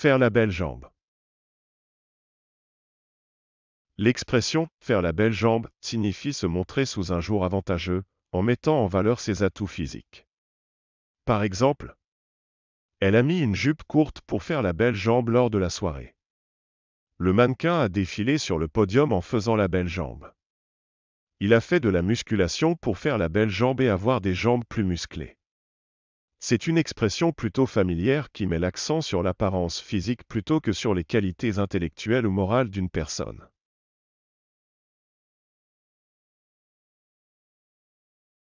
Faire la belle jambe. L'expression faire la belle jambe signifie se montrer sous un jour avantageux en mettant en valeur ses atouts physiques. Par exemple, elle a mis une jupe courte pour faire la belle jambe lors de la soirée. Le mannequin a défilé sur le podium en faisant la belle jambe. Il a fait de la musculation pour faire la belle jambe et avoir des jambes plus musclées. C'est une expression plutôt familière qui met l'accent sur l'apparence physique plutôt que sur les qualités intellectuelles ou morales d'une personne.